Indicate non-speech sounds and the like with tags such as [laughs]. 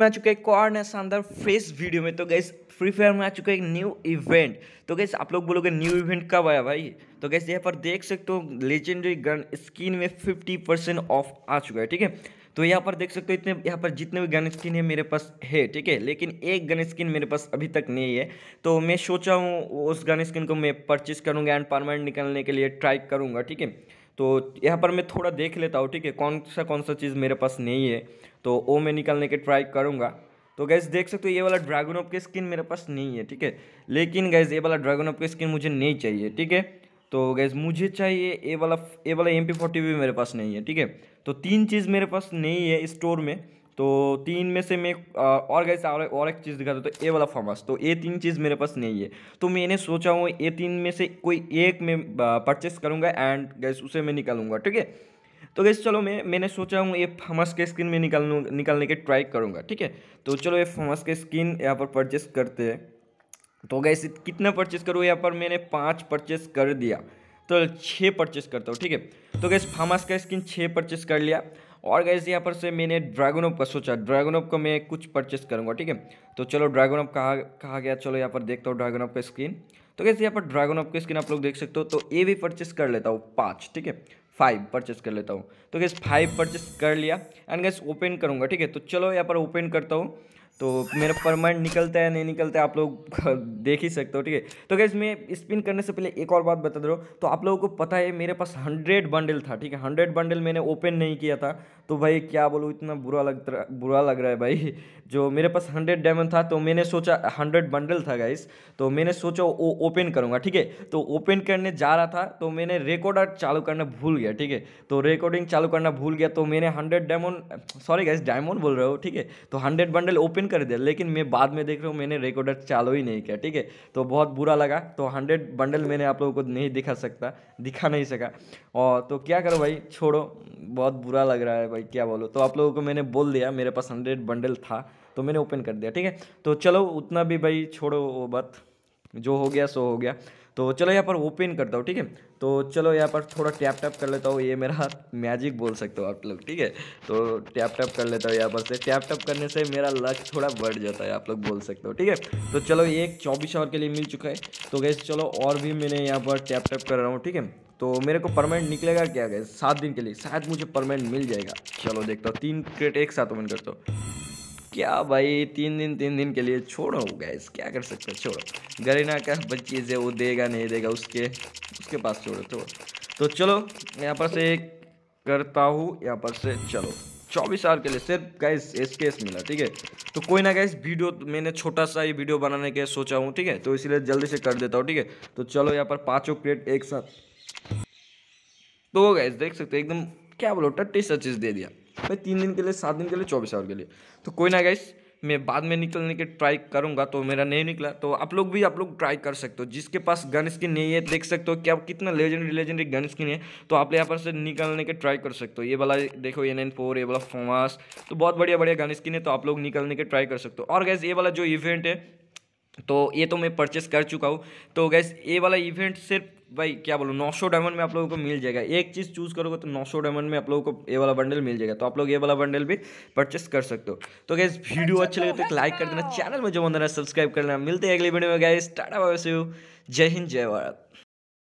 में आ चुका है एक है शानदार फ्रेश वीडियो में तो गैस फ्री फायर में आ चुका है एक न्यू इवेंट तो गैस आप लोग बोलोगे न्यू इवेंट कब आया भाई तो गैस यहाँ पर देख सकते हो लेजेंडरी गन स्किन में फिफ्टी परसेंट ऑफ आ चुका है ठीक है तो यहाँ पर देख सकते हो इतने यहाँ पर जितने भी गन स्किन है मेरे पास है ठीक है लेकिन एक गन स्किन मेरे पास अभी तक नहीं है तो मैं सोचा हूँ उस गन स्किन को मैं परचेज करूँगा एंड परमानेंट निकालने के लिए ट्राई करूँगा ठीक है तो यहाँ पर मैं थोड़ा देख लेता हूँ ठीक है कौन सा कौन सा चीज़ मेरे पास नहीं है तो वो मैं निकालने के ट्राई करूँगा तो गैस देख सकते हो ये वाला ड्रैगन ऑफ की स्किन मेरे पास नहीं है ठीक है लेकिन गैस ये वाला ड्रैगन ऑफ की स्किन मुझे नहीं चाहिए ठीक है तो गैस मुझे चाहिए ये वाला ये वाला एम पी फोर्टी भी मेरे पास नहीं है ठीक है तो तीन चीज़ मेरे पास नहीं है स्टोर में तो तीन में से मैं और गैस और एक चीज़ दिखा देता तो ए वाला फार्मस तो ये तीन चीज़ मेरे पास नहीं है तो मैंने सोचा हूँ ये तीन में से कोई एक मैं परचेस करूँगा एंड गैस उसे मैं निकालूंगा ठीक है तो गैस चलो मैं मैंने सोचा हूँ ये फमस के स्किन में निकाल निकालने के ट्राई करूँगा ठीक है तो चलो ये फमस के स्किन यहाँ पर परचेस करते हैं तो गैस कितना परचेस करूँ यहाँ पर मैंने पाँच परचेस कर दिया तो छः परचेस करता हूँ ठीक है तो गैस फामस का स्किन छः परचेस कर लिया और गैस यहाँ पर से मैंने ड्रैगन ऑफ का सोचा ड्रैगन ऑफ का मैं कुछ परचेस करूँगा ठीक है तो चलो ड्रैगन ऑफ कहा कहा गया चलो यहाँ पर देखता हूँ ड्रैगन ऑफ का स्क्रीन तो कैसे यहाँ पर ड्रैगन ऑफ की स्क्रीन आप लोग देख सकते हो तो ये भी परचेस कर लेता हूँ पाँच ठीक है फाइव परचेस कर लेता हूँ तो गैस फाइव परचेस कर लिया एंड गैस ओपन करूँगा ठीक है तो चलो यहाँ पर ओपन करता हूँ तो मेरा परमानेंट निकलता है नहीं निकलता है आप लोग [laughs] देख ही सकते हो ठीक है तो क्या मैं स्पिन करने से पहले एक और बात बता दे रहा हूँ तो आप लोगों को पता है मेरे पास हंड्रेड बंडल था ठीक है हंड्रेड बंडल मैंने ओपन नहीं किया था तो भाई क्या बोलूँ इतना बुरा लग बुरा लग रहा है भाई [laughs] जो मेरे पास हंड्रेड डायमंड था तो मैंने सोचा हंड्रेड बंडल था गाइस तो मैंने सोचा वो ओपन करूँगा ठीक है तो ओपन करने जा रहा था तो मैंने रिकॉर्डर चालू करना भूल गया ठीक है तो रिकॉर्डिंग चालू करना भूल गया तो मैंने hundred diamond sorry guys diamond बोल रहे हो ठीक है तो हंड्रेड बंडल ओपन कर दिया लेकिन मैं बाद में देख रहा हूँ मैंने रिकॉर्डर चालू ही नहीं किया ठीक है तो बहुत बुरा लगा तो हंड्रेड बंडल मैंने आप लोगों को नहीं दिखा सकता दिखा नहीं सका और तो क्या करो भाई छोड़ो बहुत बुरा लग रहा है भाई क्या बोलो तो आप लोगों को मैंने बोल दिया मेरे पास हंड्रेड बंडल था तो मैंने ओपन कर दिया ठीक है तो चलो उतना भी भाई छोड़ो वो बात जो हो गया सो हो गया तो चलो यहाँ पर ओपन करता हूँ ठीक है तो चलो यहाँ पर थोड़ा टैप टैप कर लेता हूँ ये मेरा मैजिक [laughs] बोल सकते हो आप लोग ठीक है तो टैप टैप कर लेता हूँ यहाँ पर से टैप टैप करने से मेरा लक थोड़ा बढ़ जाता है आप लोग बोल सकते हो ठीक है तो चलो ये एक चौबीस आवर के लिए मिल चुका है तो गैस चलो और भी मैंने यहाँ पर टैप टैप कर रहा हूँ ठीक है तो मेरे को परमानेंट निकलेगा क्या गैस सात दिन के लिए शायद मुझे परमानेंट मिल जाएगा चलो देखता हूँ तीन क्रेट एक साथ ओपन करता हूँ क्या भाई तीन दिन तीन दिन के लिए छोड़ो गैस क्या कर सकते छोड़ो गरीना का बच्ची से वो देगा नहीं देगा उसके उसके पास छोड़ो छोड़ो तो चलो यहाँ पर से करता हूँ यहाँ पर से चलो चौबीस आवर के लिए सिर्फ गैस एस के मिला ठीक है तो कोई ना गैस वीडियो तो मैंने छोटा सा ही वीडियो बनाने के सोचा हूँ ठीक है तो इसीलिए जल्दी से कर देता हूँ ठीक है तो चलो यहाँ पर पाँचों क्रेट एक साथ तो गैस देख सकते एकदम क्या बोलो टट्टी सा चीज़ दे दिया भाई तीन दिन के लिए सात दिन के लिए चौबीस आवर के लिए तो कोई ना गाइस मैं बाद में निकलने के ट्राई करूँगा तो मेरा नहीं निकला तो आप लोग भी आप लोग ट्राई कर सकते हो जिसके पास गन स्किन नहीं है देख सकते हो क्या कितना लेजेंडरी लेजेंडरी गन स्किन है तो आप यहाँ पर से निकलने के ट्राई कर सकते हो ये वाला देखो एन एन फोर ये वाला फोमास तो बहुत बढ़िया बढ़िया गन स्किन है तो आप लोग निकलने के ट्राई कर सकते हो और गैस ये वाला जो इवेंट है तो ये तो मैं परचेस कर चुका हूँ तो गैस ये वाला इवेंट सिर्फ भाई क्या बोलो 900 डायमंड में आप लोगों को मिल जाएगा एक चीज़ चूज़ करोगे तो 900 डायमंड में आप लोगों को ये वाला बंडल मिल जाएगा तो आप लोग ये वाला बंडल भी परचेस कर सकते हो तो गैस वीडियो अच्छे लगे तो एक लाइक कर देना चैनल में जो बंदा सब्सक्राइब कर मिलते हैं अगले वीडियो में गैस टाटा बाय जय हिंद जय भारत